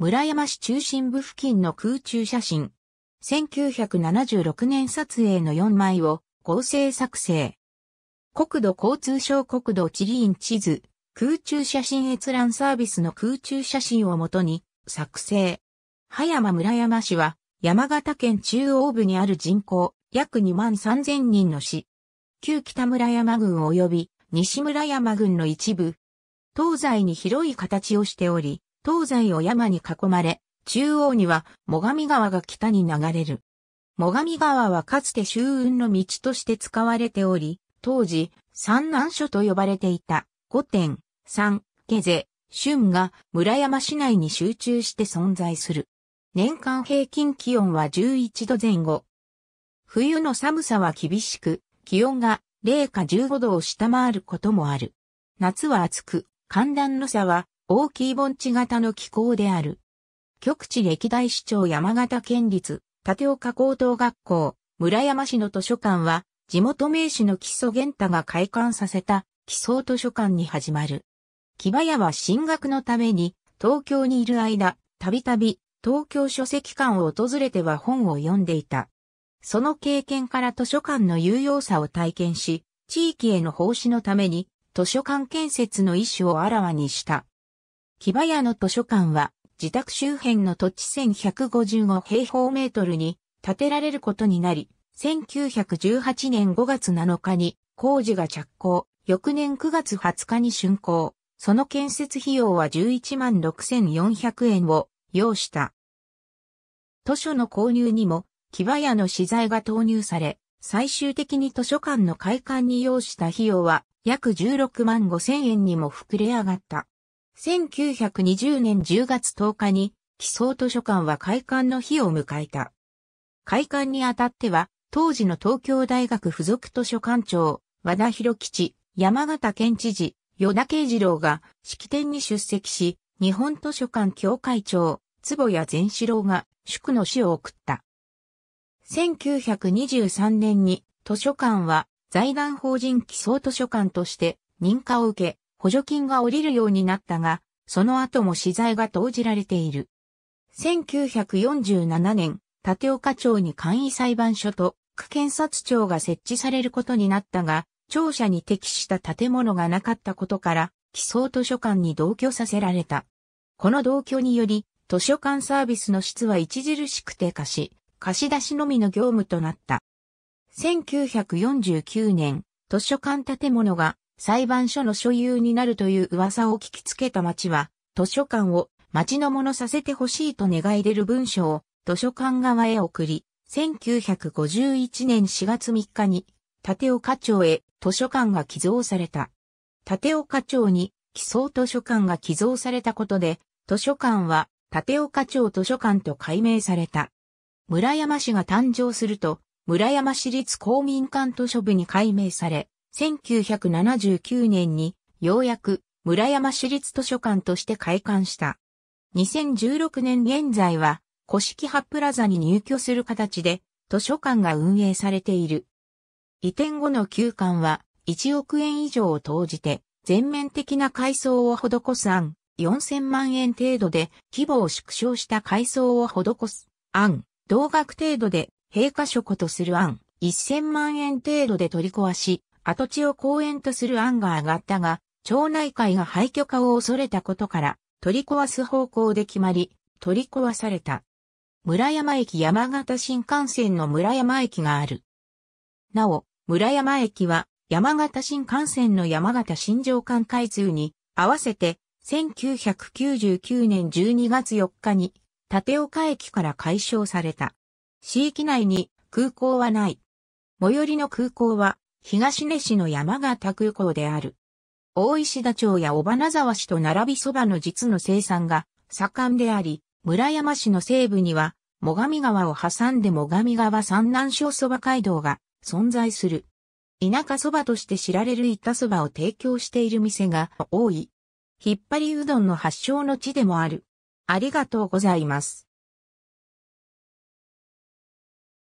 村山市中心部付近の空中写真。1976年撮影の4枚を合成作成。国土交通省国土地理院地図、空中写真閲覧サービスの空中写真をもとに作成。葉山村山市は山形県中央部にある人口約2万3000人の市。旧北村山郡及び西村山郡の一部。東西に広い形をしており、東西を山に囲まれ、中央には最上川が北に流れる。最上川はかつて周運の道として使われており、当時、三南所と呼ばれていた、五点、三、下世、春が村山市内に集中して存在する。年間平均気温は11度前後。冬の寒さは厳しく、気温が0下15度を下回ることもある。夏は暑く、寒暖の差は大きい盆地型の気候である。極地歴代市長山形県立、立岡高等学校、村山市の図書館は、地元名士の木曽玄太が開館させた、木曽図書館に始まる。木場屋は進学のために、東京にいる間、たびたび、東京書籍館を訪れては本を読んでいた。その経験から図書館の有用さを体験し、地域への奉仕のために、図書館建設の意思をあらわにした。木場屋の図書館は、自宅周辺の土地1155平方メートルに建てられることになり、1918年5月7日に工事が着工、翌年9月20日に竣工、その建設費用は11万6400円を要した。図書の購入にも、木場屋の資材が投入され、最終的に図書館の開館に要した費用は約16万5000円にも膨れ上がった。1920年10月10日に、奇想図書館は開館の日を迎えた。開館にあたっては、当時の東京大学附属図書館長、和田博吉、山形県知事、与田慶次郎が式典に出席し、日本図書館協会長、坪谷善四郎が祝の詩を送った。1923年に図書館は財団法人基礎図書館として認可を受け、補助金が下りるようになったが、その後も資材が投じられている。1947年、立岡町に簡易裁判所と区検察庁が設置されることになったが、庁舎に適した建物がなかったことから、基礎図書館に同居させられた。この同居により、図書館サービスの質は著しく低下し、貸し出しのみの業務となった。1949年、図書館建物が裁判所の所有になるという噂を聞きつけた町は、図書館を町のものさせてほしいと願い出る文書を図書館側へ送り、1951年4月3日に、立岡町へ図書館が寄贈された。立岡町に寄贈図書館が寄贈されたことで、図書館は立岡町図書館と改名された。村山市が誕生すると、村山市立公民館図書部に改名され、1979年にようやく村山市立図書館として開館した。2016年現在は古式派プラザに入居する形で図書館が運営されている。移転後の旧館は1億円以上を投じて全面的な改装を施す案4000万円程度で規模を縮小した改装を施す案同額程度で閉下書庫とする案1000万円程度で取り壊し跡地を公園とする案が上がったが、町内会が廃墟化を恐れたことから、取り壊す方向で決まり、取り壊された。村山駅山形新幹線の村山駅がある。なお、村山駅は山形新幹線の山形新上間開通に合わせて1999年12月4日に立岡駅から解消された。市域内に空港はない。最寄りの空港は東根市の山形空港である。大石田町や尾花沢市と並びそばの実の生産が盛んであり、村山市の西部には、最上川を挟んで最上川山南省そば街道が存在する。田舎そばとして知られる板そばを提供している店が多い。引っ張りうどんの発祥の地でもある。ありがとうございます。